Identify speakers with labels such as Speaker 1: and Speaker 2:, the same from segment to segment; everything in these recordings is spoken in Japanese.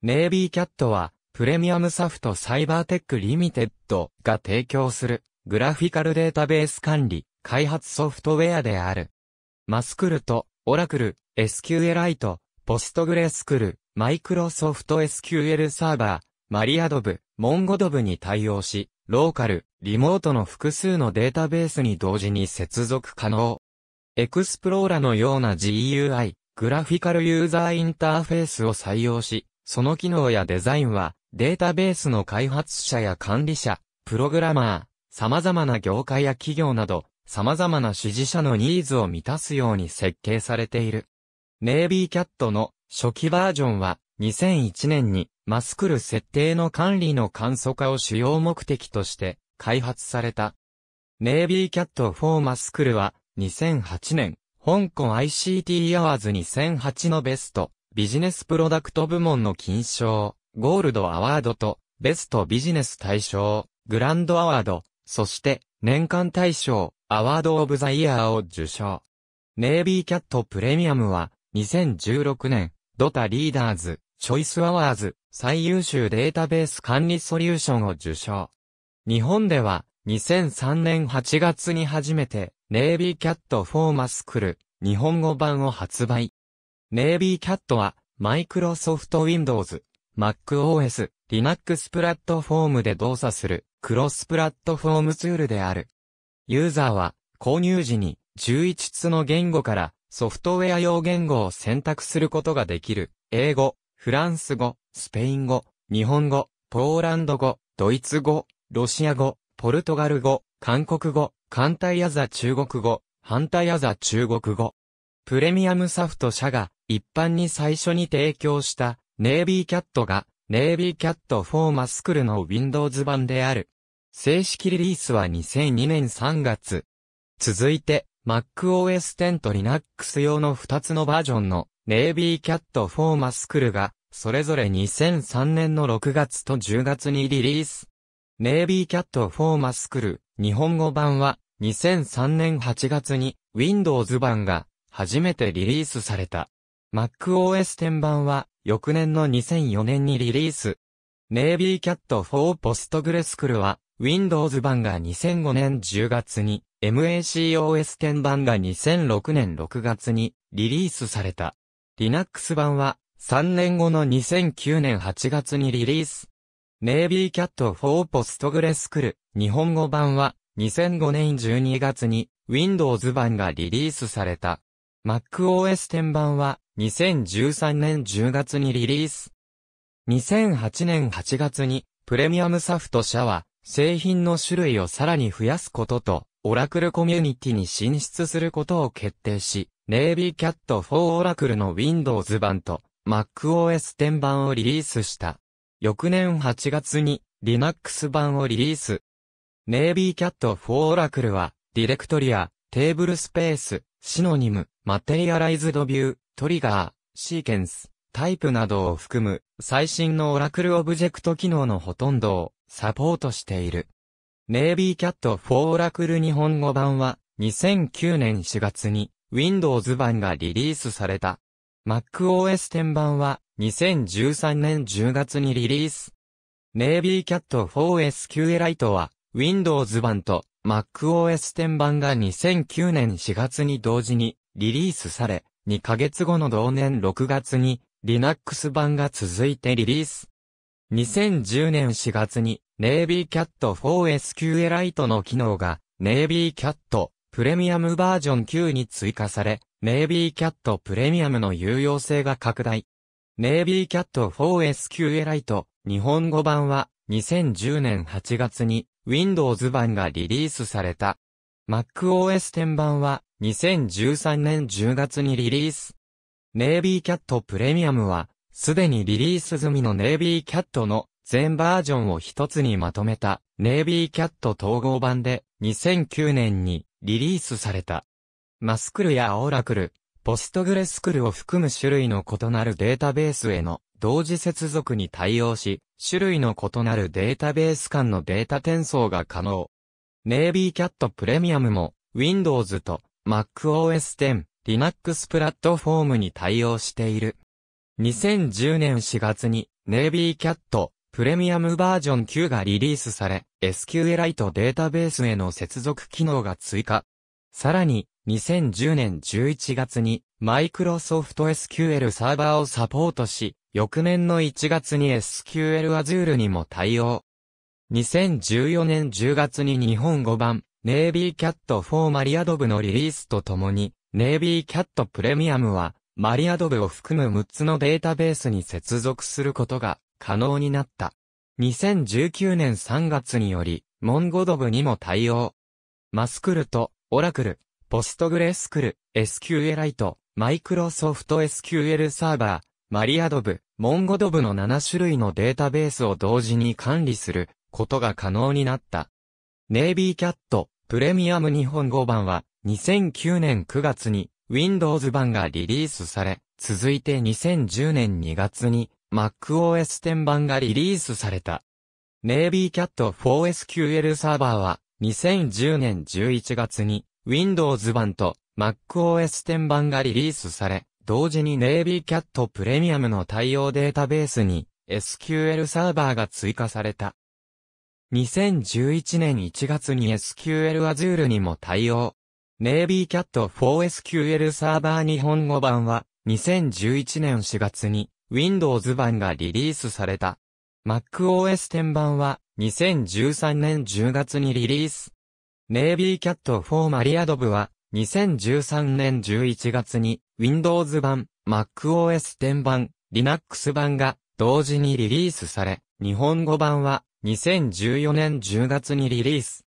Speaker 1: ネイビーキャットは、プレミアムサフトサイバーテックリミテッドが提供する、グラフィカルデータベース管理、開発ソフトウェアである。マスクルと、オラクル、SQLite、ポストグレスクル、マイクロソフト SQL サーバー、マリアドブ、モンゴドブに対応し、ローカル、リモートの複数のデータベースに同時に接続可能。エクスプローラのような GUI、グラフィカルユーザーインターフェースを採用し、その機能やデザインは、データベースの開発者や管理者、プログラマー、様々な業界や企業など、様々な支持者のニーズを満たすように設計されている。ネイビーキャットの初期バージョンは、2001年にマスクル設定の管理の簡素化を主要目的として開発された。ネイビーキャット4マスクルは2008年、香港 ICT アワーズ2008のベストビジネスプロダクト部門の金賞、ゴールドアワードと、ベストビジネス大賞、グランドアワード、そして、年間大賞、アワードオブザイヤーを受賞。ネイビーキャットプレミアムは、2016年、ドタリーダーズ、チョイスアワーズ、最優秀データベース管理ソリューションを受賞。日本では、2003年8月に初めて、ネイビーキャットフォーマスクル、日本語版を発売。ネイビーキャットは、マイクロソフトウィンドウズ、MacOS、Linux プラットフォームで動作する、クロスプラットフォームツールである。ユーザーは、購入時に、11つの言語から、ソフトウェア用言語を選択することができる。英語、フランス語、スペイン語、日本語、ポーランド語、ドイツ語、ロシア語、ポルトガル語、韓国語、艦隊やザ中国語、反対やザ中国語。プレミアムサフト社が一般に最初に提供したネイビーキャットがネイビーキャット4マスクルの Windows 版である。正式リリースは2002年3月。続いて MacOS 10と Linux 用の2つのバージョンのネイビーキャット4マスクルがそれぞれ2003年の6月と10月にリリース。ネイビーキャット4マスクル日本語版は2003年8月に Windows 版が初めてリリースされた。MacOS 10版は、翌年の2004年にリリース。ネイビーキャット4ポストグレスクルは、Windows 版が2005年10月に、MACOS 10版が2006年6月にリリースされた。Linux 版は3年後の2009年8月にリリース。ネイビーキャット4ポストグレスクル、日本語版は2005年12月に Windows 版がリリースされた。MacOS 10版は2013年10月にリリース。2008年8月にプレミアムサフト社は製品の種類をさらに増やすこととオラクルコミュニティに進出することを決定し、ネイビーキャット4オラクルの Windows 版と MacOS 10版をリリースした。翌年8月に Linux 版をリリース。ネイビーキャット4オラクルはディレクトリア、テーブルスペース、シノニム、マテリアライズドビュー、トリガー、シーケンス、タイプなどを含む最新のオラクルオブジェクト機能のほとんどをサポートしている。ネイビーキャット4オラクル日本語版は2009年4月に Windows 版がリリースされた。MacOS 10版は2013年10月にリリース。ネイビーキャット 4SQLite は Windows 版と MacOS 10版が2009年4月に同時にリリースされ、2ヶ月後の同年6月に Linux 版が続いてリリース。2010年4月に Navy Cat 4 SQLite の機能が Navy Cat プレミアムバージョン9に追加され、Navy Cat プレミアムの有用性が拡大。Navy Cat 4 SQLite 日本語版は2010年8月に Windows 版がリリースされた。MacOS 10版は2013年10月にリリース。ネイビーキャットプレミアムは、すでにリリース済みのネイビーキャットの全バージョンを一つにまとめたネイビーキャット統合版で2009年にリリースされた。マスクルやオーラクル、ポストグレスクルを含む種類の異なるデータベースへの同時接続に対応し、種類の異なるデータベース間のデータ転送が可能。ネイビーキャットプレミアムも Windows と MacOS X、Linux プラットフォームに対応している。2010年4月に、ネイビーキャット、プレミアムバージョン9がリリースされ、SQLite データベースへの接続機能が追加。さらに、2010年11月に、マイクロソフト SQL サーバーをサポートし、翌年の1月に SQL Azure にも対応。2014年10月に日本語版、ネイビーキャット4マリアドブのリリースとともに、ネイビーキャットプレミアムは、マリアドブを含む6つのデータベースに接続することが可能になった。2019年3月により、モンゴドブにも対応。マスクルと、オラクル、ポストグレスクル、SQLite、マイクロソフト SQL サーバー、マリアドブ、モンゴドブの7種類のデータベースを同時に管理することが可能になった。ネイビーキャットプレミアム日本語版は2009年9月に Windows 版がリリースされ、続いて2010年2月に MacOS 10版がリリースされた。ネイビーキャット 4SQL サーバーは2010年11月に Windows 版と MacOS 10版がリリースされ、同時にネイビーキャットプレミアムの対応データベースに SQL サーバーが追加された。2011年1月に SQL Azure にも対応。ネイビーキャット 4SQL サーバー日本語版は、2011年4月に Windows 版がリリースされた。MacOS 10版は、2013年10月にリリース。ネイビーキャット4マリアドブは、2013年11月に Windows 版、MacOS 10版、Linux 版が同時にリリースされ、日本語版は2014年10月にリリース。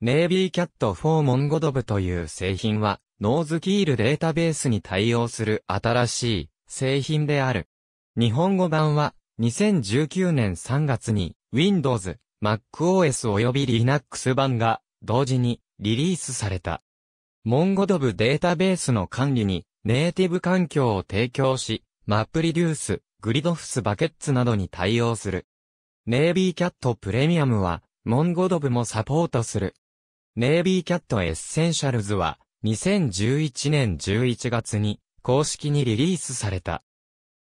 Speaker 1: ネイビーキャット4モンゴドブという製品は、ノーズキールデータベースに対応する新しい製品である。日本語版は、2019年3月に Windows、MacOS 及び Linux 版が同時にリリースされた。モンゴドブデータベースの管理にネイティブ環境を提供し、マップリデュース、グリドフスバケッツなどに対応する。ネイビーキャットプレミアムは、モンゴドブもサポートする。ネイビーキャットエッセンシャルズは、2011年11月に、公式にリリースされた。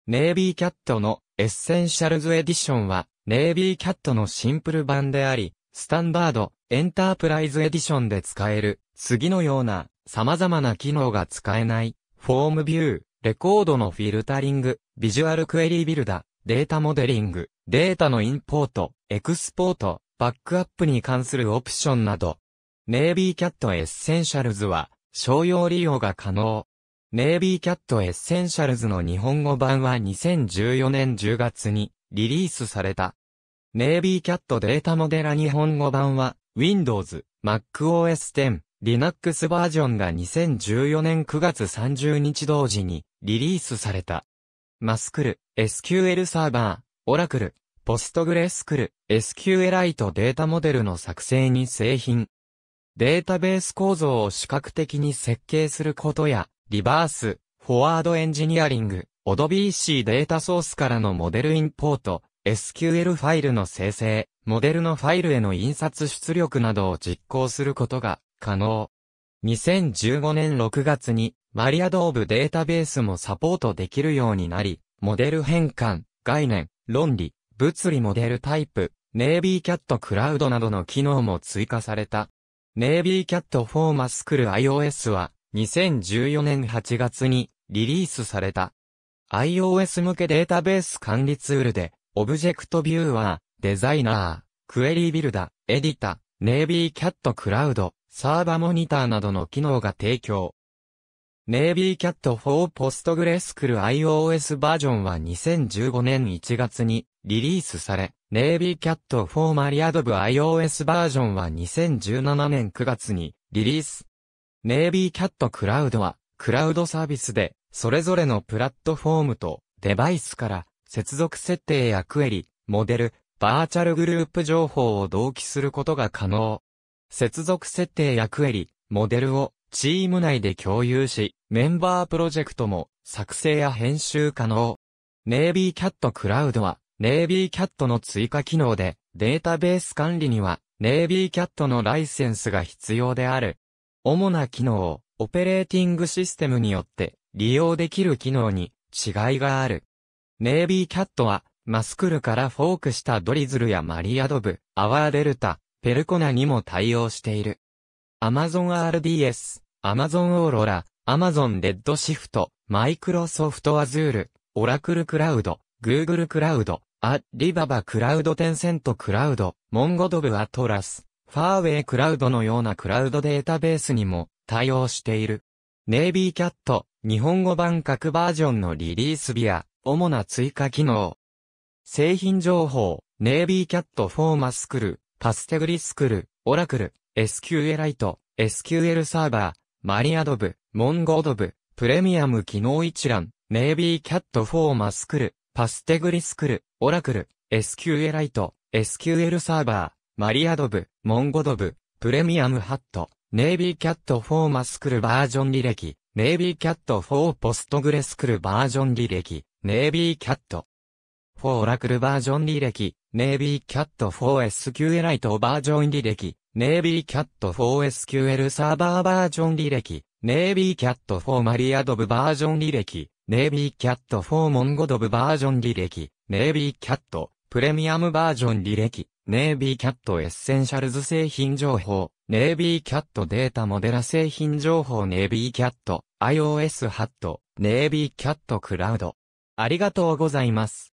Speaker 1: ネイビーキャットのエッセンシャルズエディションは、ネイビーキャットのシンプル版であり、スタンダード、エンタープライズエディションで使える、次のような、様々な機能が使えない、フォームビュー、レコードのフィルタリング、ビジュアルクエリービルダ、データモデリング、データのインポート、エクスポート、バックアップに関するオプションなど、ネイビーキャットエッセンシャルズは、商用利用が可能。ネイビーキャットエッセンシャルズの日本語版は2014年10月にリリースされた。ネイビーキャットデータモデラ日本語版は、Windows、MacOS 10、Linux バージョンが2014年9月30日同時にリリースされた。マスクル、SQL サーバー、オラクル、ポストグレスクル、SQLite データモデルの作成に製品。データベース構造を視覚的に設計することや、リバース、フォワードエンジニアリング、ODBC データソースからのモデルインポート、SQL ファイルの生成、モデルのファイルへの印刷出力などを実行することが可能。2015年6月にマリアドーブデータベースもサポートできるようになり、モデル変換、概念、論理、物理モデルタイプ、ネイビーキャットクラウドなどの機能も追加された。ネイビーキャットフォーマスクル iOS は2014年8月にリリースされた。iOS 向けデータベース管理ツールで、オブジェクトビューワー、デザイナー、クエリービルダ、エディタ、ネイビーキャットクラウド、サーバモニターなどの機能が提供ネイビーキャット4ポストグレスクル iOS バージョンは2015年1月にリリースされ、ネイビーキャット4マリアドブ iOS バージョンは2017年9月にリリース。ネイビーキャットクラウドはクラウドサービスでそれぞれのプラットフォームとデバイスから接続設定やクエリ、モデル、バーチャルグループ情報を同期することが可能。接続設定やクエリ、モデルをチーム内で共有し、メンバープロジェクトも作成や編集可能。ネイビーキャットクラウドは、ネイビーキャットの追加機能で、データベース管理には、ネイビーキャットのライセンスが必要である。主な機能を、オペレーティングシステムによって利用できる機能に違いがある。ネイビーキャットは、マスクルからフォークしたドリズルやマリアドブ、アワーデルタ、ペルコナにも対応している。Amazon RDS アマゾンオーロラ、アマゾンレッドシフト、マイクロソフトアズール、オラクルクラウド、グーグルクラウド、アリババクラウドテンセントクラウド、モンゴドブアトラス、ファーウェイクラウドのようなクラウドデータベースにも対応している。ネイビーキャット、日本語版各バージョンのリリース日や、主な追加機能。製品情報、ネイビーキャットフォーマスクル、パステグリスクル、オラクル、SQLite、SQL サーバー、マリアドブ、モンゴドブ、プレミアム機能一覧、ネイビーキャットフォーマスクル、パステグリスクル、オラクル、SQLite、SQL サーバー、マリアドブ、モンゴドブ、プレミアムハット、ネイビーキャットフォーマスクルバージョン履歴、ネイビーキャット4ポストグレスクルバージョン履歴、ネイビーキャット。4オラクルバージョン履歴、ネイビーキャット 4SQLite バージョン履歴、ネイビーキャット 4SQL サーバーバージョン履歴、ネイビーキャット4マリアドブバージョン履歴、ネイビーキャット4モンゴドブバージョン履歴、ネイビーキャットプレミアムバージョン履歴、ネイビーキャットエッセンシャルズ製品情報、ネイビーキャットデータモデラ製品情報ネイビーキャット iOS ハット、ネイビーキャットクラウド。ありがとうございます。